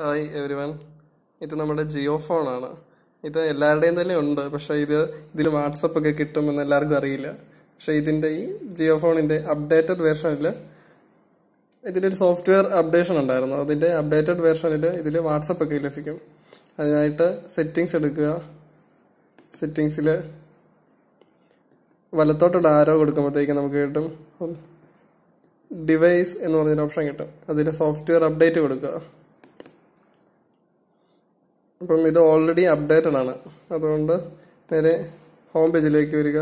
hi every one ഇത് നമ്മുടെ ജിയോ ഫോണാണ് ഇത് എല്ലാവരുടെയും തന്നെ ഉണ്ട് പക്ഷെ ഇത് ഇതിൽ വാട്സപ്പ് ഒക്കെ കിട്ടുമെന്ന് എല്ലാവർക്കും അറിയില്ല പക്ഷെ ഇതിൻ്റെ ഈ ജിയോ ഫോണിൻ്റെ അപ്ഡേറ്റഡ് വേർഷനിൽ ഇതിൻ്റെ ഒരു സോഫ്റ്റ്വെയർ അപ്ഡേഷൻ ഉണ്ടായിരുന്നു അതിൻ്റെ അപ്ഡേറ്റഡ് വേർഷനിൽ ഇതിൽ വാട്സപ്പ് ഒക്കെ ലഭിക്കും അതിനായിട്ട് സെറ്റിങ്സ് എടുക്കുക സെറ്റിങ്സിൽ വലത്തോട്ടുള്ള ആരോ കൊടുക്കുമ്പോഴത്തേക്ക് നമുക്ക് കിട്ടും ഡിവൈസ് എന്ന് പറഞ്ഞൊരു ഓപ്ഷൻ കിട്ടും അതിൽ സോഫ്റ്റ്വെയർ അപ്ഡേറ്റ് കൊടുക്കുക അപ്പം ഇത് ഓൾറെഡി അപ്ഡേറ്റഡ് ആണ് അതുകൊണ്ട് നേരെ ഹോം പേജിലേക്ക് വരിക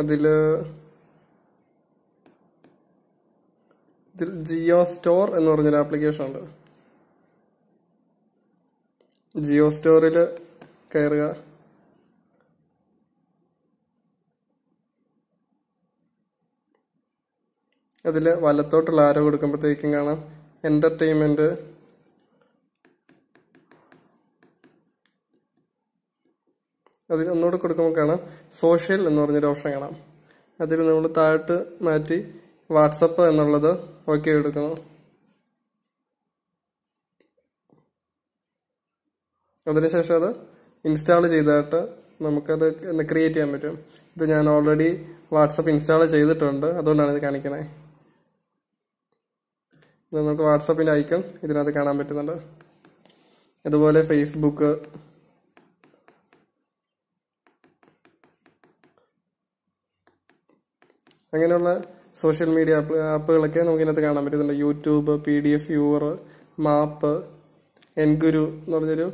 അതിൽ ജിയോ സ്റ്റോർ എന്ന് പറഞ്ഞൊരു ആപ്ലിക്കേഷൻ ഉണ്ട് ജിയോ സ്റ്റോറിൽ കയറുക അതിൽ വലത്തോട്ടുള്ള ആരോ കൊടുക്കുമ്പോഴത്തേക്കും കാണാം എൻ്റർടൈൻമെൻറ്റ് അതിൽ ഒന്നുകൂടെ കൊടുക്കുമ്പോൾ കാണാം സോഷ്യൽ എന്ന് പറഞ്ഞൊരു ഓപ്ഷൻ കാണാം അതിൽ നമ്മൾ താഴോട്ട് മാറ്റി വാട്സപ്പ് എന്നുള്ളത് ഓക്കെ എടുക്കുന്നു അതിനുശേഷം അത് ഇൻസ്റ്റാൾ ചെയ്തിട്ട് നമുക്കത് ക്രിയേറ്റ് ചെയ്യാൻ പറ്റും ഇത് ഞാൻ ഓൾറെഡി വാട്സപ്പ് ഇൻസ്റ്റാൾ ചെയ്തിട്ടുണ്ട് അതുകൊണ്ടാണ് ഇത് കാണിക്കുന്നത് ഇത് നമുക്ക് വാട്സപ്പിൻ്റെ ഐക്കൺ ഇതിനകത്ത് കാണാൻ പറ്റുന്നുണ്ട് അതുപോലെ ഫേസ്ബുക്ക് അങ്ങനെയുള്ള സോഷ്യൽ മീഡിയ ആപ്പുകളൊക്കെ നമുക്ക് ഇതിനകത്ത് കാണാൻ പറ്റുന്നുണ്ട് YouTube P D F viewer map എൻഗുരു എന്ന് പറഞ്ഞൊരു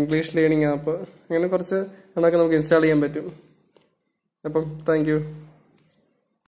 ഇംഗ്ലീഷ് ലേണിംഗ് ആപ്പ് അങ്ങനെ കുറച്ച് എണ്ണൊക്കെ നമുക്ക് ഇൻസ്റ്റാൾ ചെയ്യാൻ പറ്റും അപ്പം താങ്ക്